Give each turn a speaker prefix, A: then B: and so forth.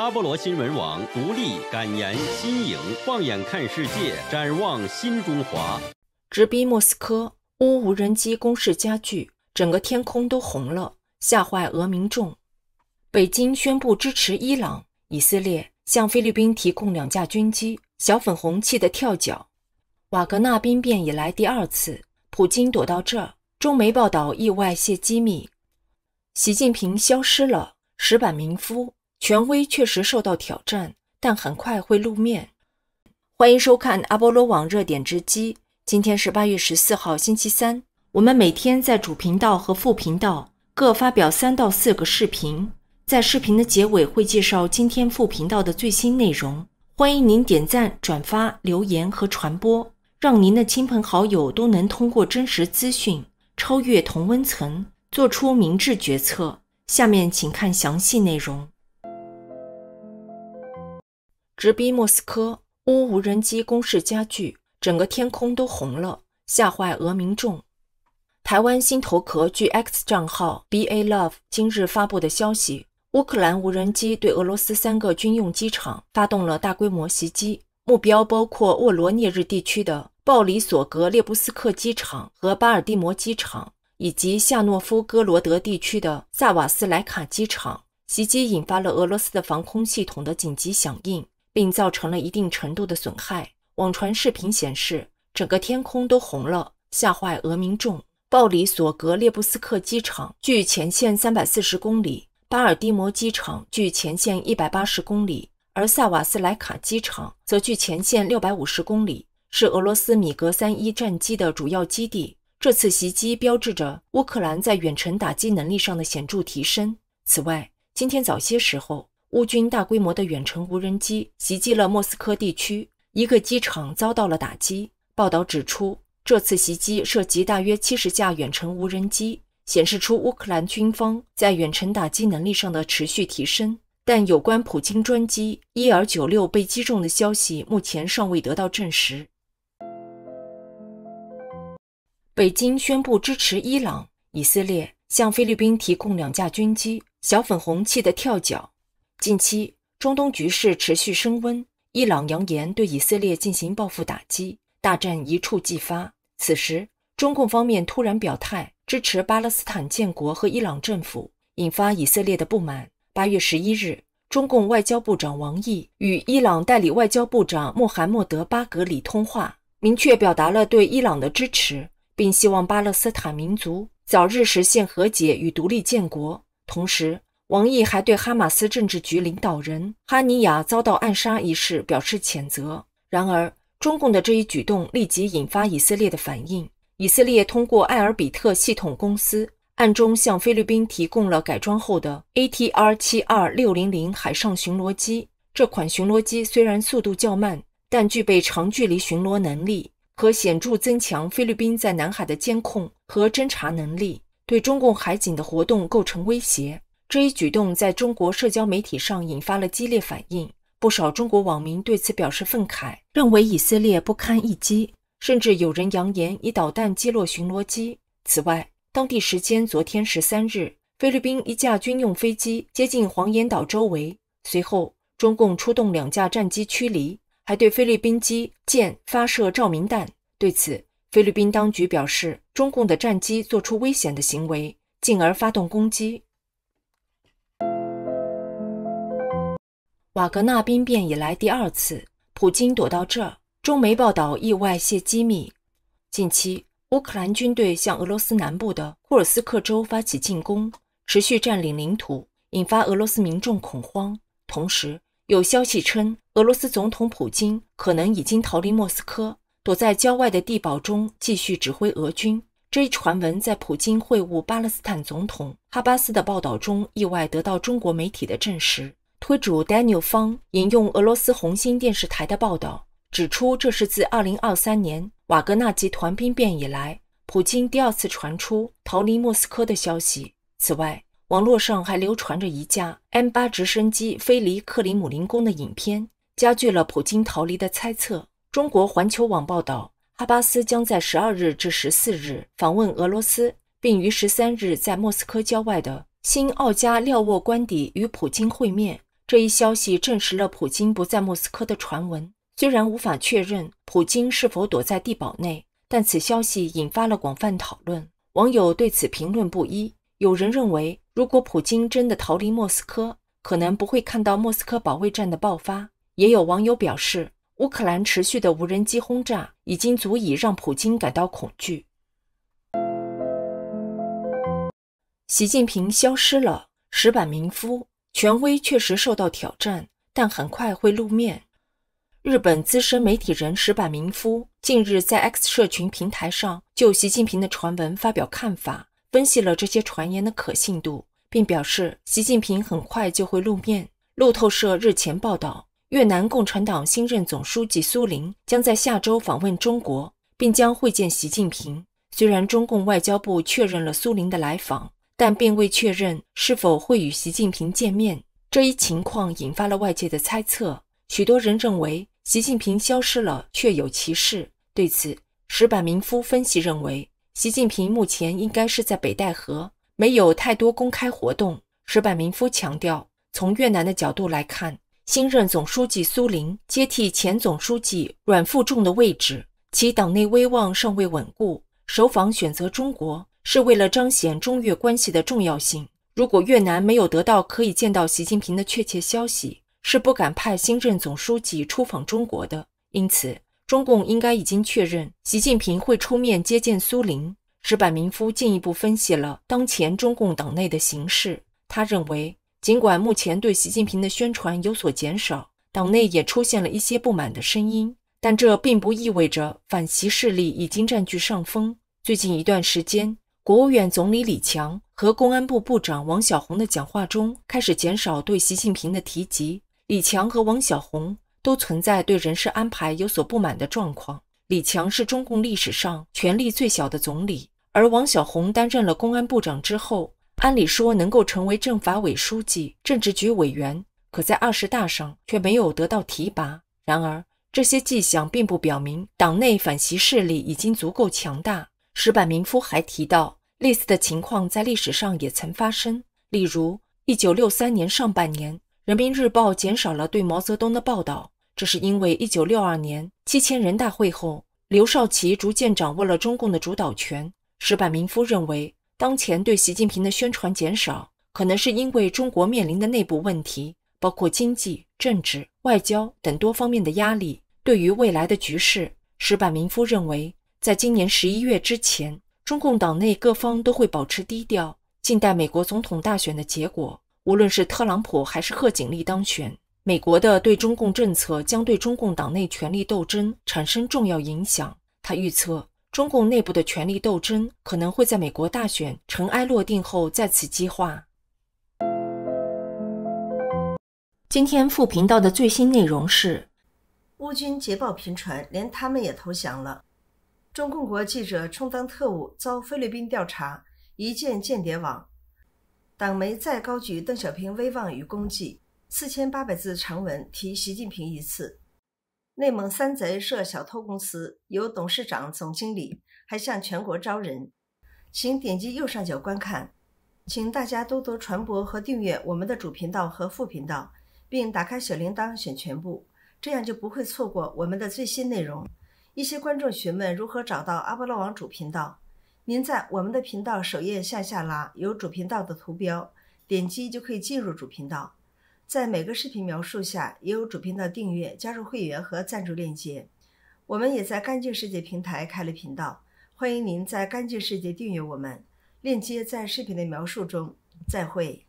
A: 阿波罗新闻网独立、敢言、新颖，放眼看世界，展望
B: 新中华。直逼莫斯科，乌无人机攻势加剧，整个天空都红了，吓坏俄民众。北京宣布支持伊朗、以色列向菲律宾提供两架军机，小粉红气得跳脚。瓦格纳兵变以来第二次，普京躲到这儿。中媒报道意外泄机密，习近平消失了，石板民夫。权威确实受到挑战，但很快会露面。欢迎收看阿波罗网热点之机。今天是八月十四号，星期三。我们每天在主频道和副频道各发表三到四个视频，在视频的结尾会介绍今天副频道的最新内容。欢迎您点赞、转发、留言和传播，让您的亲朋好友都能通过真实资讯超越同温层，做出明智决策。下面请看详细内容。直逼莫斯科，乌无人机攻势加剧，整个天空都红了，吓坏俄民众。台湾新头壳据 X 账号 ba love 今日发布的消息，乌克兰无人机对俄罗斯三个军用机场发动了大规模袭击，目标包括沃罗涅日地区的鲍里索格列布斯克机场和巴尔的摩机场，以及夏诺夫哥罗德地区的萨瓦斯莱卡机场。袭击引发了俄罗斯的防空系统的紧急响应。并造成了一定程度的损害。网传视频显示，整个天空都红了，吓坏俄民众。鲍里索格列布斯克机场距前线三百四十公里，巴尔的摩机场距前线一百八十公里，而萨瓦斯莱卡机场则距前线六百五十公里，是俄罗斯米格三一战机的主要基地。这次袭击标志着乌克兰在远程打击能力上的显著提升。此外，今天早些时候。乌军大规模的远程无人机袭击了莫斯科地区一个机场，遭到了打击。报道指出，这次袭击涉及大约七十架远程无人机，显示出乌克兰军方在远程打击能力上的持续提升。但有关普京专机伊尔九六被击中的消息，目前尚未得到证实。北京宣布支持伊朗、以色列向菲律宾提供两架军机，小粉红气得跳脚。近期，中东局势持续升温，伊朗扬言对以色列进行报复打击，大战一触即发。此时，中共方面突然表态支持巴勒斯坦建国和伊朗政府，引发以色列的不满。八月十一日，中共外交部长王毅与伊朗代理外交部长穆罕默德·巴格里通话，明确表达了对伊朗的支持，并希望巴勒斯坦民族早日实现和解与独立建国。同时，王毅还对哈马斯政治局领导人哈尼亚遭到暗杀一事表示谴责。然而，中共的这一举动立即引发以色列的反应。以色列通过艾尔比特系统公司暗中向菲律宾提供了改装后的 ATR 七二六零零海上巡逻机。这款巡逻机虽然速度较慢，但具备长距离巡逻能力和显著增强菲律宾在南海的监控和侦查能力，对中共海警的活动构成威胁。这一举动在中国社交媒体上引发了激烈反应，不少中国网民对此表示愤慨，认为以色列不堪一击，甚至有人扬言以导弹击落巡逻机。此外，当地时间昨天十三日，菲律宾一架军用飞机接近黄岩岛周围，随后中共出动两架战机驱离，还对菲律宾机舰发射照明弹。对此，菲律宾当局表示，中共的战机做出危险的行为，进而发动攻击。瓦格纳兵变以来第二次，普京躲到这儿。中媒报道意外泄机密。近期，乌克兰军队向俄罗斯南部的库尔斯克州发起进攻，持续占领领土，引发俄罗斯民众恐慌。同时，有消息称，俄罗斯总统普京可能已经逃离莫斯科，躲在郊外的地堡中继续指挥俄军。这一传闻在普京会晤巴勒斯坦总统哈巴斯的报道中意外得到中国媒体的证实。推主 Daniel 方引用俄罗斯红星电视台的报道，指出这是自2023年瓦格纳集团兵变以来，普京第二次传出逃离莫斯科的消息。此外，网络上还流传着一架 M8 直升机飞离克里姆林宫的影片，加剧了普京逃离的猜测。中国环球网报道，哈巴斯将在12日至14日访问俄罗斯，并于13日在莫斯科郊外的新奥加廖沃官邸与普京会面。这一消息证实了普京不在莫斯科的传闻。虽然无法确认普京是否躲在地堡内，但此消息引发了广泛讨论。网友对此评论不一，有人认为如果普京真的逃离莫斯科，可能不会看到莫斯科保卫战的爆发；也有网友表示，乌克兰持续的无人机轰炸已经足以让普京感到恐惧。习近平消失了，石板民夫。权威确实受到挑战，但很快会露面。日本资深媒体人石坂明夫近日在 X 社群平台上就习近平的传闻发表看法，分析了这些传言的可信度，并表示习近平很快就会露面。路透社日前报道，越南共产党新任总书记苏林将在下周访问中国，并将会见习近平。虽然中共外交部确认了苏林的来访。但并未确认是否会与习近平见面，这一情况引发了外界的猜测。许多人认为习近平消失了确有其事。对此，石板明夫分析认为，习近平目前应该是在北戴河，没有太多公开活动。石板明夫强调，从越南的角度来看，新任总书记苏林接替前总书记阮富仲的位置，其党内威望尚未稳固，首访选择中国。是为了彰显中越关系的重要性。如果越南没有得到可以见到习近平的确切消息，是不敢派新任总书记出访中国的。因此，中共应该已经确认习近平会出面接见苏林。石板明夫进一步分析了当前中共党内的形势。他认为，尽管目前对习近平的宣传有所减少，党内也出现了一些不满的声音，但这并不意味着反习势力已经占据上风。最近一段时间。国务院总理李强和公安部部长王小红的讲话中开始减少对习近平的提及。李强和王小红都存在对人事安排有所不满的状况。李强是中共历史上权力最小的总理，而王小红担任了公安部长之后，按理说能够成为政法委书记、政治局委员，可在二十大上却没有得到提拔。然而，这些迹象并不表明党内反习势力已经足够强大。石板明夫还提到，类似的情况在历史上也曾发生，例如1963年上半年，《人民日报》减少了对毛泽东的报道，这是因为1962年七千人大会后，刘少奇逐渐掌握了中共的主导权。石板明夫认为，当前对习近平的宣传减少，可能是因为中国面临的内部问题，包括经济、政治、外交等多方面的压力。对于未来的局势，石板明夫认为。在今年十一月之前，中共党内各方都会保持低调，静待美国总统大选的结果。无论是特朗普还是贺锦丽当选，美国的对中共政策将对中共党内权力斗争产生重要影响。他预测，中共内部的权力斗争可能会在美国大选尘埃落定后再次激化。今天副频道的最新内容是：
A: 乌军捷报频传，连他们也投降了。中共国记者充当特务遭菲律宾调查，一件间谍网，党媒再高举邓小平威望与功绩，四千八百字长文提习近平一次。内蒙三贼设小偷公司，由董事长、总经理，还向全国招人。请点击右上角观看，请大家多多传播和订阅我们的主频道和副频道，并打开小铃铛，选全部，这样就不会错过我们的最新内容。一些观众询问如何找到阿波罗网主频道。您在我们的频道首页向下拉，有主频道的图标，点击就可以进入主频道。在每个视频描述下也有主频道订阅、加入会员和赞助链接。我们也在干净世界平台开了频道，欢迎您在干净世界订阅我们。链接在视频的描述中。再会。